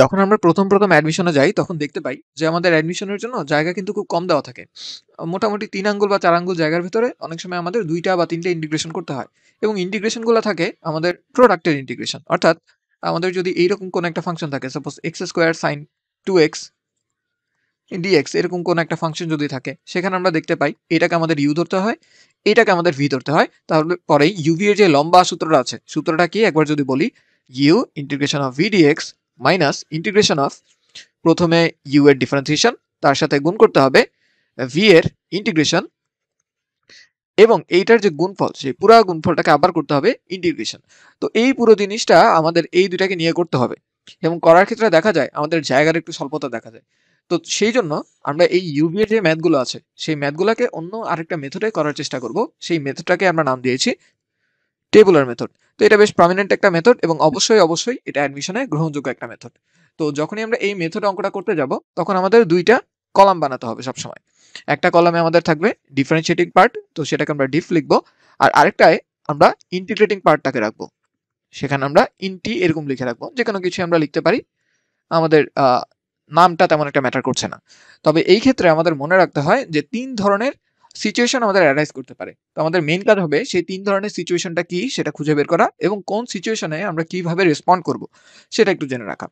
যখন আমরা প্রথম প্রথম অ্যাডমিশনে যাই তখন দেখতে পাই যে আমাদের অ্যাডমিশনের জন্য জায়গা কিন্তু খুব কম দেওয়া থাকে মোটামুটি তিন আঙ্গুল বা চার আঙ্গুল জায়গার ভিতরে অনেক সময় আমাদের দুইটা বা তিনটা ইন্টিগ্রেশন করতে হয় এবং ইন্টিগ্রেশনগুলো থাকে আমাদের প্রোডাক্টের ইন্টিগ্রেশন অর্থাৎ আমাদের যদি এইরকম কোনো একটা ফাংশন থাকে suppose x square sine two x dx এরকম কোনো একটা ফাংশন যদি থাকে সেখানে আমরা দেখতে পাই এটাকে আমাদের ইউ ধরতে হয় এটাকে আমাদের ভি ধরতে হয় তাহলে পরে ইউভি এর যে লম্বা সূত্রটা আছে সূত্রটা কি একবার যদি বলি u integration of v dx minus integration of প্রথমে ইউ এর ডিফারেন্সিয়েশন তার সাথে গুণ করতে হবে ভি এর ইন্টিগ্রেশন এবং এইটার যে গুণফল সেই পুরো গুণফলটাকে আবার করতে হবে ইন্টিগ্রেশন তো এই পুরো জিনিসটা আমাদের এই দুটাকে নিয়ে করতে হবে এবং করার ক্ষেত্রে দেখা যায় আমাদের জায়গার একটু স্বল্পতা দেখা যায় তো সেই জন্য আমরা এই ইউবি এর যে ম্যাথগুলো আছে সেই ম্যাথগুলোকে অন্য আরেকটা মেথডে করার চেষ্টা করব সেই মেথডটাকে আমরা নাম দিয়েছি টেবুলার মেথড তো এটা বেশ প্রমিনেন্ট একটা মেথড এবং অবশ্যই অবশ্যই এটা অ্যাডমিশনে গ্রহণযোগ্য একটা মেথড তো যখনই আমরা এই মেথড অঙ্কটা করতে যাব তখন আমাদের দুইটা কলাম বানাতে হবে সবসময় একটা কলামে আমাদের থাকবে ডিফারেন্সিয়েটিং পার্ট তো সেটাকে আমরা ডিফ লিখবো আর আরেকটায় আমরা ইন্টিগ্রেটিং পার্টটাকে রাখবো সেখানে আমরা ইনটি এরকম লিখে রাখবো যে কোনো কিছু আমরা লিখতে পারি আমাদের নামটা তেমন একটা ম্যাটার করছে না তবে এই ক্ষেত্রে আমাদের মনে রাখতে হয় যে তিন ধরনের সিচুয়েশন আমাদের অ্যাডাইজ করতে পারে তো আমাদের মেইন কাজ হবে সেই তিন ধরনের সিচুয়েশনটা কি সেটা খুঁজে বের করা এবং কোন সিচুয়েশনে আমরা কিভাবে রেসপন্ড করব সেটা একটু জেনে রাখা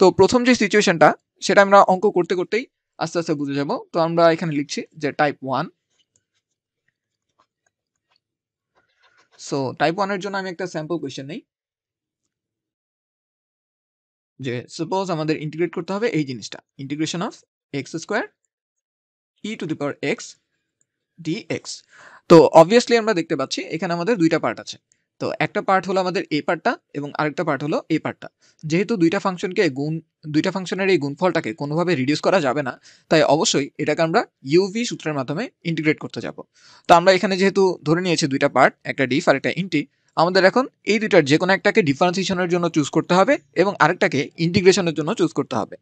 তো প্রথম যে সিচুয়েশনটা সেটা আমরা অঙ্ক করতে করতেই আস্তে আস্তে বুঝে যাব তো আমরা এখানে লিখছি যে টাইপ ওয়ান সো টাইপ ওয়ানের জন্য আমি একটা স্যাম্পল কোয়েশ্চেন নেই যে সাপোজ আমাদের ইন্টিগ্রেট করতে হবে এই জিনিসটা integration of x square e to the power x dx তো অবভিয়াসলি আমরা দেখতে পাচ্ছি এখানে আমাদের দুইটা পার্ট আছে তো একটা পার্ট হলো আমাদের এ পার্টটা এবং আরেকটা পার্ট হলো এ পার্টটা যেহেতু দুইটা ফাংশনকে গুণ দুইটা ফাংশনের এই গুণফলটাকে কোনোভাবে রিডিউস করা যাবে না তাই অবশ্যই এটাকে আমরা ইউভি সূত্রের মাধ্যমে ইন্টিগ্রেট করতে যাব তো আমরা এখানে যেহেতু ধরে নিয়েছি দুইটা পার্ট একটা ডিফ আর একটা ইন্টি আমাদের এখন এই দুইটার যে কোনো একটাকে ডিফারেন্সিয়েশনের জন্য চুজ করতে হবে এবং আরেকটাকে ইন্টিগ্রেশনের জন্য চুজ করতে হবে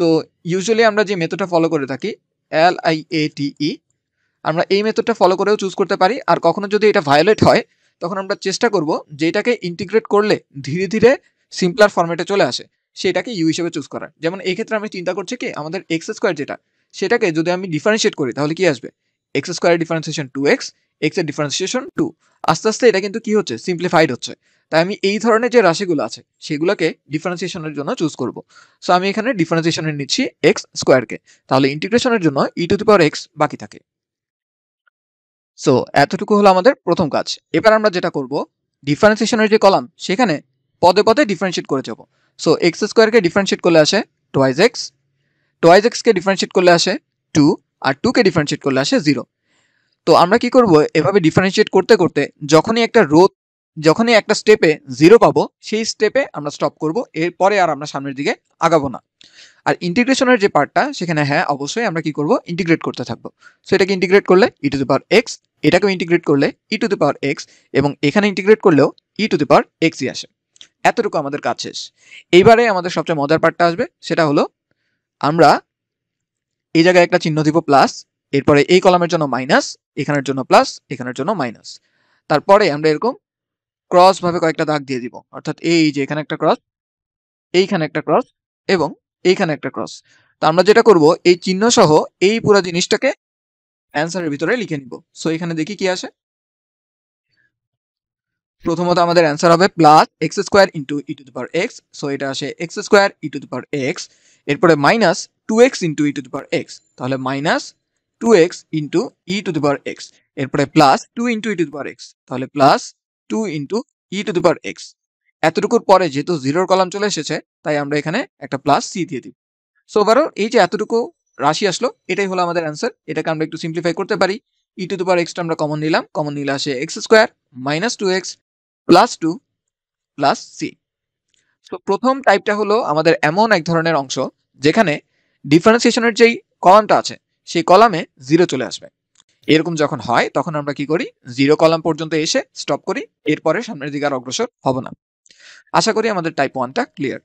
তো ইউজুয়ালি আমরা যে মেথডটা ফলো করে থাকি এল আই এ টি ই আমরা এই মেথডটা ফলো করেও চুজ করতে পারি আর কখনো যদি এটা ভায়োলেট হয় তখন আমরা চেষ্টা করব যে এটাকে ইন্টিগ্রেট করলে ধীরে ধীরে সিম্পলার ফর্মেটে চলে আসে সেটাকে ইউ হিসেবে চুজ করার যেমন ক্ষেত্রে আমি চিন্তা করছি কি আমাদের এক্স স্কোয়ার যেটা সেটাকে যদি আমি ডিফারেন্সিয়েট করি তাহলে কি আসবে এক্স স্কোয়ারের ডিফারেন্সিয়েশন টু এক্স এক্সের ডিফারেন্সিয়েশন টু আস্তে আস্তে এটা কিন্তু কি হচ্ছে সিম্পলিফাইড হচ্ছে তাই আমি এই ধরনের যে রাশিগুলো আছে সেগুলোকে ডিফারেন্সিয়েশনের জন্য চুজ করব সো আমি এখানে ডিফারেন্সিয়েশনে নিচ্ছি এক্স স্কোয়ারকে তাহলে ইন্টিগ্রেশনের জন্য ই টু দি পাওয়ার এক্স বাকি থাকে সো এতটুকু হলো আমাদের প্রথম কাজ এবার আমরা যেটা করব ডিফারেন্সিয়েশনের যে কলাম সেখানে পদে পদে ডিফারেন্সিয়েট করে যাব সো এক্স স্কোয়ারকে ডিফারেন্সিয়েট করলে আসে টোয়াইজ এক্স টোয়াইজ এক্সকে ডিফারেন্সিয়েট করলে আসে টু আর টুকে ডিফারেন্সিয়েট করলে আসে জিরো তো আমরা কি করব এভাবে ডিফারেন্সিয়েট করতে করতে যখনই একটা রোধ যখনই একটা স্টেপে জিরো পাবো সেই স্টেপে আমরা স্টপ করব এরপরে আর আমরা সামনের দিকে আগাবো না আর ইন্টিগ্রেশনের যে পার্টটা সেখানে হ্যাঁ অবশ্যই আমরা কি করব ইন্টিগ্রেট করতে থাকবো সো এটাকে ইন্টিগ্রেট করলে e to the power x এটাকেও ইন্টিগ্রেট করলে e to the power x এবং এখানে ইন্টিগ্রেট করলেও e ই টু দি পাওয়ার এক্সই আসে এতটুকু আমাদের কাজ শেষ এইবারে আমাদের সবচেয়ে মজার পার্টটা আসবে সেটা হলো আমরা এই জায়গায় একটা চিহ্ন দিব প্লাস এরপরে এই কলামের জন্য মাইনাস এখানের জন্য প্লাস এখানের জন্য মাইনাস তারপরে আমরা এরকম ক্রস ভাবে কয়েকটা দাগ দিয়ে দিব অর্থাৎ এই যে এখানে একটা ক্রস এইখানে একটা ক্রস এবং এইখানে একটা ক্রস তো আমরা যেটা করব এই চিহ্ন সহ এই পুরো জিনিসটাকে অ্যান্সারের ভিতরে লিখে নিব সো এখানে দেখি কি আসে প্রথমত আমাদের অ্যান্সার হবে plus x square into e to power x so এটা আসে x square e to power x এরপরে minus two x into e to power x তাহলে minus two x into e to the power x এরপরে plus two into e to power x তাহলে plus two into e to the power x এতটুকুর পরে যেহেতু জিরোর column চলে এসেছে তাই আমরা এখানে একটা প্লাস সি দিয়ে দিই সো ওভারঅল এই যে এতটুকু রাশি আসলো এটাই হলো আমাদের অ্যান্সার এটাকে আমরা একটু সিম্পলিফাই করতে পারি ই টু দি পাওয়ার এক্সটা আমরা কমন নিলাম কমন নিলে আসে x square minus two x plus two plus c তো প্রথম টাইপটা হলো আমাদের এমন এক ধরনের অংশ যেখানে ডিফারেন্সিয়েশনের যেই কলামটা আছে সেই কলামে জিরো চলে আসবে এরকম যখন হয় তখন আমরা কি করি জিরো কলাম পর্যন্ত এসে স্টপ করি এরপরে সামনের দিকে আর অগ্রসর হব না আশা করি আমাদের টাইপ ওয়ানটা ক্লিয়ার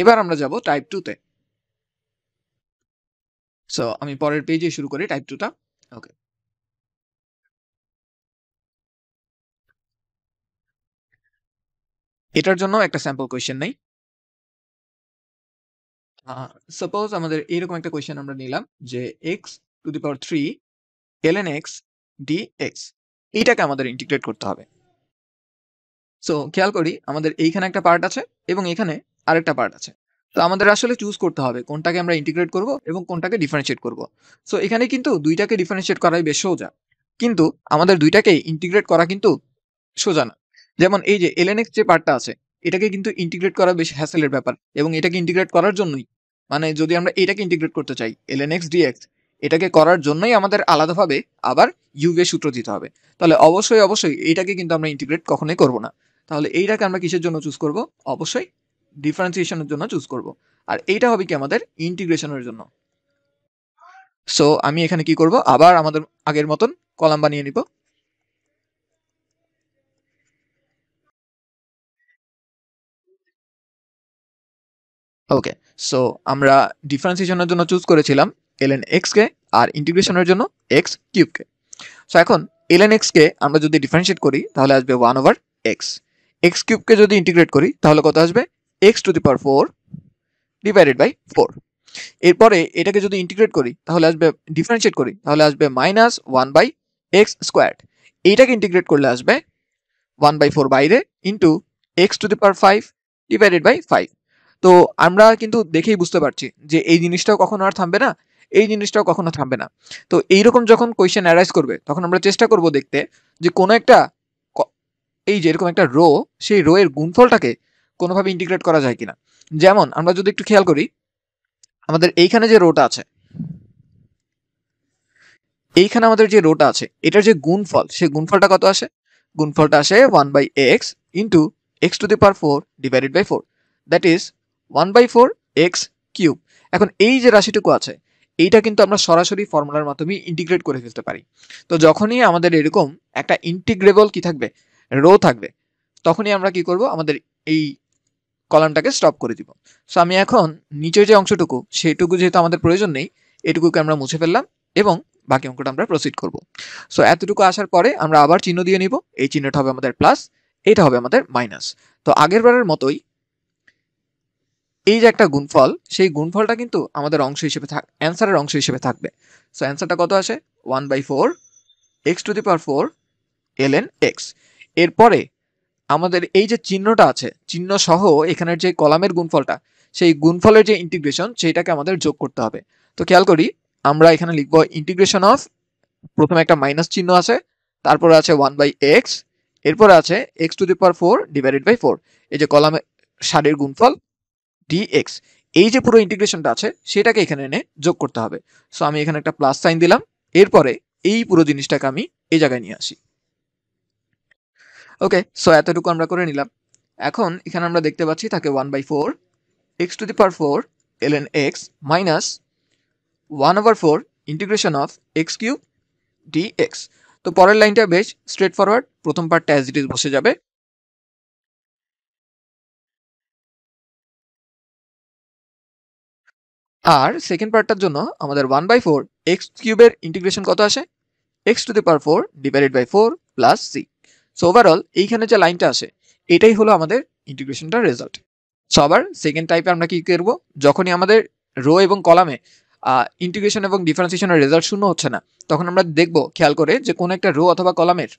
এবার আমরা যাব টাইপ টুতে সো আমি পরের পেজে শুরু করি টাইপ টুটা ওকে এটার জন্য একটা স্যাম্পল কোয়েশ্চেন নেই সাপোজ আমাদের এরকম একটা কোয়েশ্চেন আমরা নিলাম যে x to the power three ln x d x এইটাকে আমাদের ইন্টিগ্রেট করতে হবে সো খেয়াল করি আমাদের এইখানে একটা পার্ট আছে এবং এখানে আরেকটা পার্ট আছে তো আমাদের আসলে চুজ করতে হবে কোনটাকে আমরা ইন্টিগ্রেট করব এবং কোনটাকে ডিফারেন্সিয়েট করব সো এখানে কিন্তু দুইটাকে ডিফারেন্সিয়েট করাই বেশ সোজা কিন্তু আমাদের দুইটাকে ইন্টিগ্রেট করা কিন্তু সোজা না যেমন এই যে এলএনএক্স যে পার্টটা আছে এটাকে কিন্তু ইন্টিগ্রেট করা বেশ হ্যাসেলের ব্যাপার এবং এটাকে ইন্টিগ্রেট করার জন্যই মানে যদি আমরা এটাকে ইন্টিগ্রেট করতে চাই এলএনএক্স ডিএক্স এটাকে করার জন্যই আমাদের আলাদাভাবে আবার ইউভি সূত্র দিতে হবে তাহলে অবশ্যই অবশ্যই এইটাকে কিন্তু আমরা ইন্টিগ্রেট কখনোই করব না তাহলে এইটাকে আমরা কিসের জন্য চুজ করব অবশ্যই ডিফারেন্সিয়েশনের জন্য চুজ করব আর এইটা হবে কি আমাদের ইন্টিগ্রেশনের জন্য সো আমি এখানে কি করব আবার আমাদের আগের মতন কলাম বানিয়ে নিব ওকে সো আমরা ডিফারেন্সিয়েশনের জন্য চুজ করেছিলাম এলএন কে আর ইন্টিগ্রেশনের জন্য এক্স কিউবকে সো এখন এলএন এক্সকে আমরা যদি ডিফারেন্সিয়েট করি তাহলে আসবে ওয়ান ওভার এক্স এক্স কিউবকে যদি ইন্টিগ্রেট করি তাহলে কত আসবে x to the power four divided by four এরপরে এটাকে যদি ইন্টিগ্রেট করি তাহলে আসবে ডিফারেন্সিয়েট করি তাহলে আসবে minus one by x square এইটাকে ইন্টিগ্রেট করলে আসবে ওয়ান বাই ফোর বাইরে into x to the power five divided by five তো আমরা কিন্তু দেখেই বুঝতে পারছি যে এই জিনিসটাও কখনো আর থামবে না এই জিনিসটাও কখনো থামবে না তো এইরকম যখন কোয়েশ্চেন অ্যারাইজ করবে তখন আমরা চেষ্টা করব দেখতে যে কোনো একটা এই যে এরকম একটা রো সেই রো এর গুণফলটাকে কোনোভাবে ইন্টিগ্রেট করা যায় কিনা যেমন আমরা যদি একটু খেয়াল করি আমাদের এইখানে যে রোটা আছে এইখানে আমাদের যে রোটা আছে এটার যে গুণফল সেই গুণফলটা কত আসে গুণফলটা আসে one by x into x to the power four divided by four that is one by four x cube এখন এই যে রাশিটুকু আছে এইটা কিন্তু আমরা সরাসরি ফর্মুলার মাধ্যমে ইন্টিগ্রেট করে ফেলতে পারি তো যখনই আমাদের এরকম একটা ইন্টিগ্রেবল কি থাকবে রো থাকবে তখনই আমরা কি করব আমাদের এই কলামটাকে স্টপ করে দিব সো আমি এখন নিচের যে অংশটুকু সেটুকু যেহেতু আমাদের প্রয়োজন নেই এটুকুকে আমরা মুছে ফেললাম এবং বাকি অঙ্কটা আমরা প্রসিড করব সো এতটুকু আসার পরে আমরা আবার চিহ্ন দিয়ে নিব এই চিহ্নটা হবে আমাদের প্লাস এটা হবে আমাদের মাইনাস তো আগের বারের মতোই এই যে একটা গুণফল সেই গুণফলটা কিন্তু আমাদের অংশ হিসেবে থাক অ্যান্সারের অংশ হিসেবে থাকবে সো অ্যান্সারটা কত আসে one by four x to the power four l n x এরপরে আমাদের এই যে চিহ্নটা আছে চিহ্ন সহ এখানের যে কলামের গুণফলটা সেই গুণফলের যে ইন্টিগ্রেশন সেইটাকে আমাদের যোগ করতে হবে তো খেয়াল করি আমরা এখানে লিখব ইন্টিগ্রেশন অফ প্রথমে একটা মাইনাস চিহ্ন আছে তারপরে আছে ওয়ান বাই এক্স এরপরে আছে x to the power four divided by four এই যে কলামের সারির গুণফল ডিএক্স এই যে পুরো ইন্টিগ্রেশনটা আছে সেটাকে এখানে এনে যোগ করতে হবে সো আমি এখানে একটা প্লাস সাইন দিলাম এরপরে এই পুরো জিনিসটাকে আমি এই জায়গায় নিয়ে আসি ওকে সো এতটুকু আমরা করে নিলাম এখন এখানে আমরা দেখতে পাচ্ছি থাকে one by four x to the power four l n x minus one over four integration of x cube d x তো পরের লাইনটা বেশ স্ট্রেট ফরওয়ার্ড প্রথম পার্টটা অ্যাজ ইট ইজ বসে যাবে আর সেকেন্ড পার্টটার জন্য আমাদের ওয়ান বাই ফোর এক্স কিউবের ইন্টিগ্রেশন কত আসে x to the power four divided by four plus c so overall এইখানে যে লাইনটা আসে এটাই হলো আমাদের ইন্টিগ্রেশনটার রেজাল্ট সো আবার সেকেন্ড টাইপে আমরা কী করবো যখনই আমাদের রো এবং কলামে ইন্টিগ্রেশন এবং ডিফারেন্সিয়েশনের রেজাল্ট শূন্য হচ্ছে না তখন আমরা দেখব খেয়াল করে যে কোনো একটা রো অথবা কলামের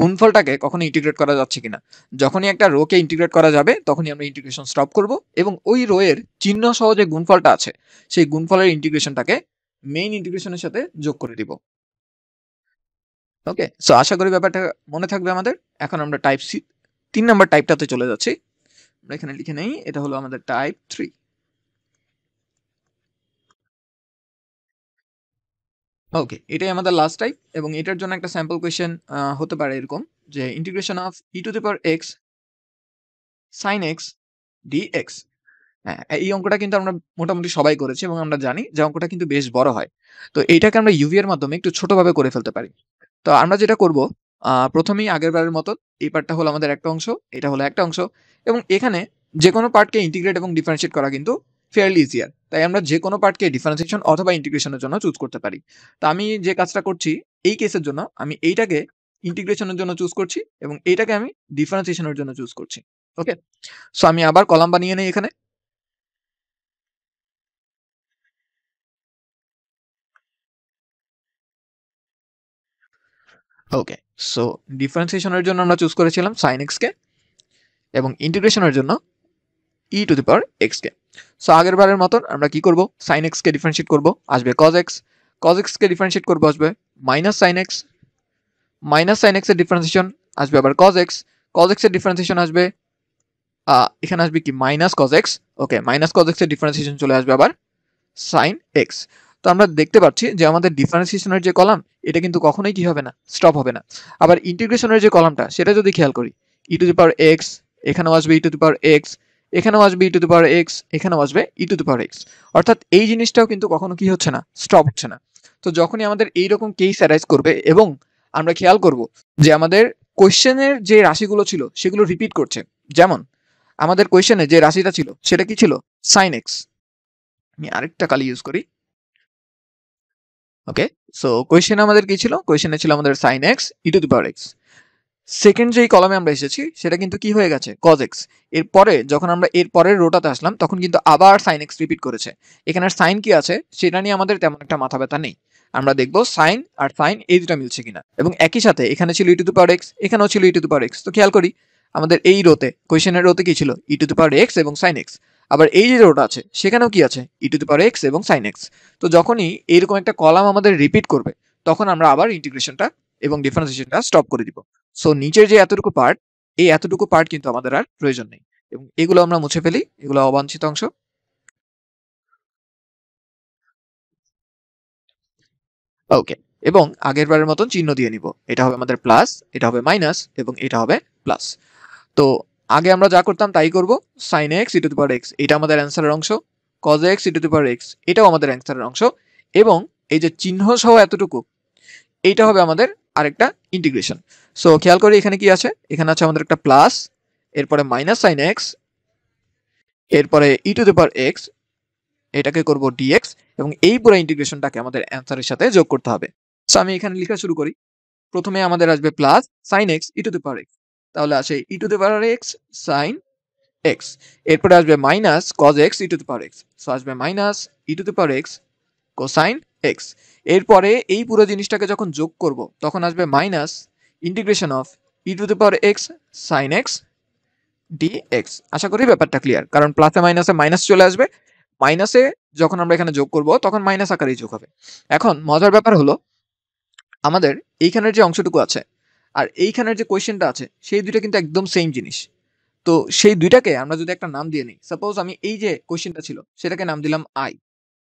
গুণফলটাকে কখনো ইন্টিগ্রেট করা যাচ্ছে কিনা যখনই একটা রোকে ইন্টিগ্রেট করা যাবে তখনই আমরা ইন্টিগ্রেশন স্টপ করব এবং ওই রো এর চিহ্ন সহ যে গুণফলটা আছে সেই গুণফলের ইন্টিগ্রেশনটাকে মেইন ইন্টিগ্রেশনের সাথে যোগ করে দিব ওকে সো আশা করি ব্যাপারটা মনে থাকবে আমাদের এখন আমরা টাইপ সি তিন নাম্বার টাইপটাতে চলে যাচ্ছি আমরা এখানে লিখে নেই এটা হলো আমাদের টাইপ থ্রি ওকে এটাই আমাদের লাস্ট টাইপ এবং এটার জন্য একটা স্যাম্পল কোয়েশ্চেন হতে পারে এরকম যে integration of e to the power x sine x d x হ্যাঁ এই অঙ্কটা কিন্তু আমরা মোটামুটি সবাই করেছি এবং আমরা জানি যে অঙ্কটা কিন্তু বেশ বড় হয় তো এইটাকে আমরা ইউভি এর মাধ্যমে একটু ছোটভাবে করে ফেলতে পারি তো আমরা যেটা করব প্রথমেই আগেরবারের মতো এই পার্টটা হলো আমাদের একটা অংশ এটা হলো একটা অংশ এবং এখানে যে কোনো পার্টকে ইন্টিগ্রেট এবং ডিফারেন্সিয়েট করা কিন্তু ফেয়ারলি ইজিয়ার তাই আমরা যে কোনো পার্টকে ডিফারেন্সিয়েশন অথবা ইন্টিগ্রেশনের জন্য চুজ করতে পারি তো আমি যে কাজটা করছি এই কেসের জন্য আমি এইটাকে ইন্টিগ্রেশনের জন্য চুজ করছি এবং এইটাকে আমি ডিফারেন্সিয়েশনের জন্য চুজ করছি ওকে সো আমি আবার কলাম বানিয়ে নিই এখানে ওকে সো ডিফারেন্সিয়েশনের জন্য আমরা চুজ করেছিলাম সাইন এক্সকে এবং ইন্টিগ্রেশনের জন্য ই টু দি পাওয়ার এক্সকে সো আগের বারের মতন আমরা কি করব সাইন এক্সকে ডিফারেন্সিয়েট করব আসবে কজ এক্স কজ এক্সকে ডিফারেন্সিয়েট করবো আসবে minus sine x minus sine এক্সের ডিফারেন্সিয়েশন আসবে আবার কজ এক্স কজ এক্সের ডিফারেন্সিয়েশন আসবে এখানে আসবে কি minus cos x okay minus cos এক্সের ডিফারেন্সিয়েশন চলে আসবে আবার সাইন এক্স তো আমরা দেখতে পাচ্ছি যে আমাদের ডিফারেন্সিয়েশনের যে কলাম এটা কিন্তু কখনোই কি হবে না স্টপ হবে না আবার ইন্টিগ্রেশনের যে কলামটা সেটা যদি খেয়াল করি ই টু দি পাওয়ার এক্স এখানেও আসবে ই টু দি পাওয়ার এক্স এখানেও আসবে ই টু পাওয়ার এক্স এখানেও আসবে ই টু পাওয়ার এক্স অর্থাৎ এই জিনিসটাও কিন্তু কখনো কি হচ্ছে না স্টপ হচ্ছে না তো যখনই আমাদের এইরকম কেস অ্যারাইজ করবে এবং আমরা খেয়াল করব যে আমাদের কোয়েশ্চেনের যে রাশিগুলো ছিল সেগুলো রিপিট করছে যেমন আমাদের কোয়েশ্চেনে যে রাশিটা ছিল সেটা কি ছিল সাইন এক্স আমি আরেকটা কালি ইউজ করি ওকে সো কোয়েশ্চেন আমাদের কি ছিল কোয়েশ্চেনে ছিল আমাদের sine x e to power x second যেই কলামে আমরা এসেছি সেটা কিন্তু কি হয়ে গেছে কজ এক্স এরপরে যখন আমরা এর পরের রোটাতে আসলাম তখন কিন্তু আবার সাইন এক্স রিপিট করেছে এখানে সাইন কি আছে সেটা নিয়ে আমাদের তেমন একটা মাথা ব্যথা নেই আমরা দেখব সাইন আর সাইন এই দুটা মিলছে কিনা এবং একই সাথে এখানে ছিল ইটু টু পাওয়ার এক্স এখানেও ছিল ইটু টু পাওয়ার এক্স তো খেয়াল করি আমাদের এই রোতে কোয়েশনের রোতে কি ছিল ইটু টু পাওয়ার এক্স এবং সাইন এক্স আবার এই যে রোটা আছে সেখানেও কি আছে ইটু টু পাওয়ার এক্স এবং সাইন এক্স তো যখনই এরকম একটা কলাম আমাদের রিপিট করবে তখন আমরা আবার ইন্টিগ্রেশনটা এবং ডিফারেন্সিয়েশনটা স্টপ করে দিব সো নিচের যে এতটুকু পার্ট এই এতটুকু পার্ট কিন্তু আমাদের আর প্রয়োজন নেই এবং এগুলো আমরা মুছে ফেলি এগুলো অবাঞ্ছিত অংশ ওকে এবং আগের বারের মতন চিহ্ন দিয়ে নিব এটা হবে আমাদের প্লাস এটা হবে মাইনাস এবং এটা হবে প্লাস তো আগে আমরা যা করতাম তাই করব sine x e to power x এটা আমাদের অ্যান্সারের অংশ cos x e to power x এটাও আমাদের অ্যান্সারের অংশ এবং এই যে চিহ্ন সহ এতটুকু এইটা হবে আমাদের আরেকটা ইন্টিগ্রেশন সো খেয়াল করি এখানে কি আছে এখানে আছে আমাদের একটা প্লাস এরপরে মাইনাস সাইন এক্স এরপরে e to the power x এটাকে করব ডিএক্স এবং এই পুরো ইন্টিগ্রেশনটাকে আমাদের অ্যান্সারের সাথে যোগ করতে হবে সো আমি এখানে লেখা শুরু করি প্রথমে আমাদের আসবে plus sine x e to the x তাহলে আছে e to the power x sine x এরপরে আসবে minus cos x e to the power x so আসবে minus e to the x cosine x এরপরে এই পুরো জিনিসটাকে যখন যোগ করব তখন আসবে minus integration of e to the power x sine x d x আশা করি ব্যাপারটা ক্লিয়ার কারণ প্লাসে মাইনাসে মাইনাস চলে আসবে মাইনাসে যখন আমরা এখানে যোগ করব তখন মাইনাস আকারেই যোগ হবে এখন মজার ব্যাপার হলো আমাদের এইখানের যে অংশটুকু আছে আর এইখানের যে কোয়েশ্চেনটা আছে সেই দুইটা কিন্তু একদম সেম জিনিস তো সেই দুইটাকে আমরা যদি একটা নাম দিয়ে নিই সাপোজ আমি এই যে কোয়েশ্চেনটা ছিল সেটাকে নাম দিলাম আই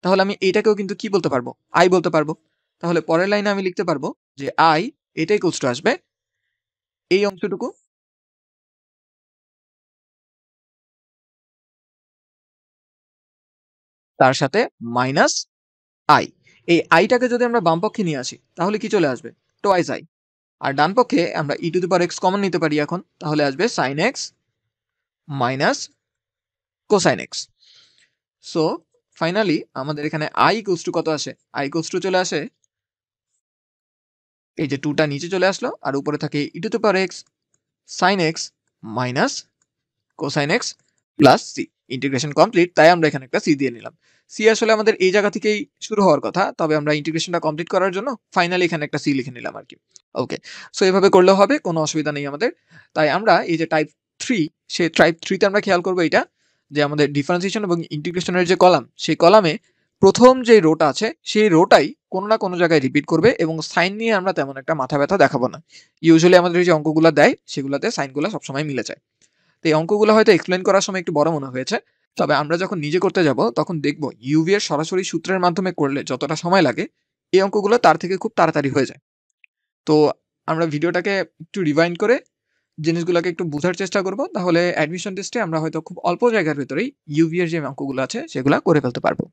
তাহলে আমি এটাকেও কিন্তু কি বলতে পারবো আই বলতে পারবো তাহলে পরের লাইনে আমি লিখতে পারবো যে আই এটাই কোস্ট আসবে এই অংশটুকু তার সাথে মাইনাস আই এই আইটাকে যদি আমরা বাম পক্ষে নিয়ে আসি তাহলে কি চলে আসবে টোয়াইস আই আর ডান পক্ষে আমরা e to the power x common নিতে পারি এখন তাহলে আসবে sine x minus cosine x so finally আমাদের এখানে আই কোস্টু কত আসে আই কোস্টু চলে আসে এই যে টুটা নিচে চলে আসলো আর উপরে থাকে ইটু তো power x sine x minus cosine x plus C integration complete তাই আমরা এখানে একটা সি দিয়ে নিলাম সি আসলে আমাদের এই জায়গা থেকেই শুরু হওয়ার কথা তবে আমরা ইন্টিগ্রেশনটা কমপ্লিট করার জন্য ফাইনালি এখানে একটা সি লিখে নিলাম আর কি ওকে সো এভাবে করলে হবে কোনো অসুবিধা নেই আমাদের তাই আমরা এই যে টাইপ থ্রি সে টাইপ থ্রিতে আমরা খেয়াল করবো এটা যে আমাদের ডিফারেন্সিয়েশন এবং ইন্টিগ্রেশনের যে কলাম সেই কলামে প্রথম যে রোটা আছে সেই রোটাই কোনো না কোনো জায়গায় রিপিট করবে এবং সাইন নিয়ে আমরা তেমন একটা মাথা ব্যথা দেখাবো না ইউজুয়ালি আমাদের যে অঙ্কগুলো দেয় সেগুলোতে সাইনগুলো সবসময় মিলে যায় তো এই অঙ্কগুলো হয়তো এক্সপ্লেন করার সময় একটু বড় মনে হয়েছে তবে আমরা যখন নিজে করতে যাব তখন দেখব ইউভি এর সরাসরি সূত্রের মাধ্যমে করলে যতটা সময় লাগে এই অঙ্কগুলো তার থেকে খুব তাড়াতাড়ি হয়ে যায় তো আমরা ভিডিওটাকে একটু রিভাইন্ড করে জিনিসগুলোকে একটু বোঝার চেষ্টা করব তাহলে অ্যাডমিশন টেস্টে আমরা হয়তো খুব অল্প জায়গার ভেতরেই ইউভিএর যে অঙ্কগুলো আছে সেগুলো করে ফেলতে পারবো